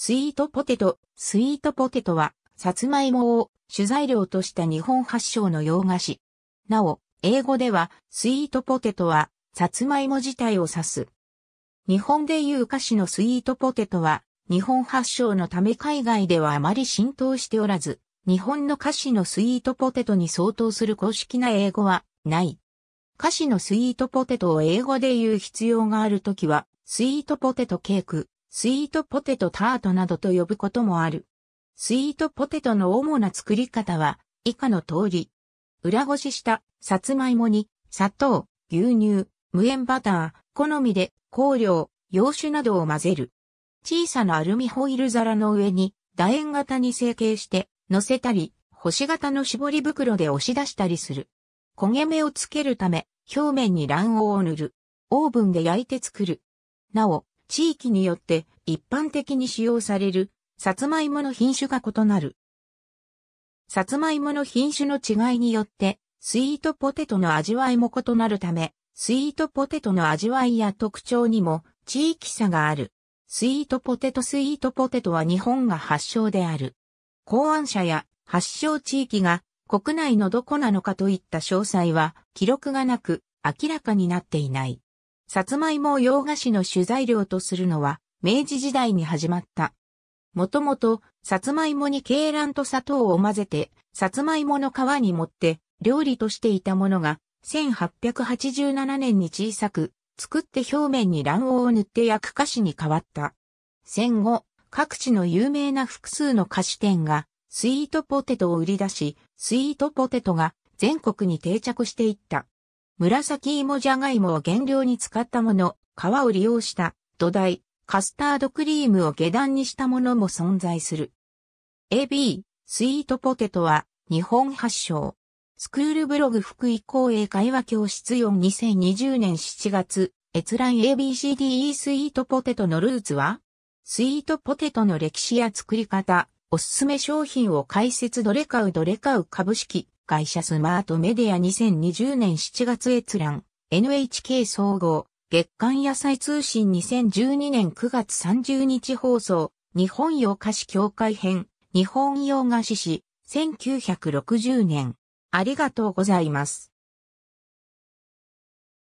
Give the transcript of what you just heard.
スイートポテト。スイートポテトは、さつまいもを主材料とした日本発祥の洋菓子。なお、英語では、スイートポテトは、さつまいも自体を指す。日本でいう菓子のスイートポテトは、日本発祥のため海外ではあまり浸透しておらず、日本の菓子のスイートポテトに相当する公式な英語はない。菓子のスイートポテトを英語で言う必要があるときは、スイートポテトケークスイートポテトタートなどと呼ぶこともある。スイートポテトの主な作り方は、以下の通り。裏ごしした、さつまいもに、砂糖、牛乳、無塩バター、好みで、香料、洋酒などを混ぜる。小さなアルミホイル皿の上に、楕円型に成形して、乗せたり、星型の絞り袋で押し出したりする。焦げ目をつけるため、表面に卵黄を塗る。オーブンで焼いて作る。なお、地域によって一般的に使用される、サツマイモの品種が異なる。サツマイモの品種の違いによって、スイートポテトの味わいも異なるため、スイートポテトの味わいや特徴にも地域差がある。スイートポテトスイートポテトは日本が発祥である。考案者や発祥地域が国内のどこなのかといった詳細は記録がなく明らかになっていない。さつまいもを洋菓子の主材料とするのは、明治時代に始まった。もともと、さつまいもに鶏卵と砂糖を混ぜて、さつまいもの皮に盛って、料理としていたものが、1887年に小さく、作って表面に卵黄を塗って焼く菓子に変わった。戦後、各地の有名な複数の菓子店が、スイートポテトを売り出し、スイートポテトが全国に定着していった。紫芋じゃがいもを原料に使ったもの、皮を利用した土台、カスタードクリームを下段にしたものも存在する。AB、スイートポテトは日本発祥。スクールブログ福井公営会話教室4 2020年7月、閲覧 ABCDE スイートポテトのルーツはスイートポテトの歴史や作り方、おすすめ商品を解説どれ買うどれ買う株式、会社スマートメディア2020年7月閲覧、NHK 総合、月刊野菜通信2012年9月30日放送、日本洋菓子協会編、日本洋菓子史、1960年。ありがとうございます。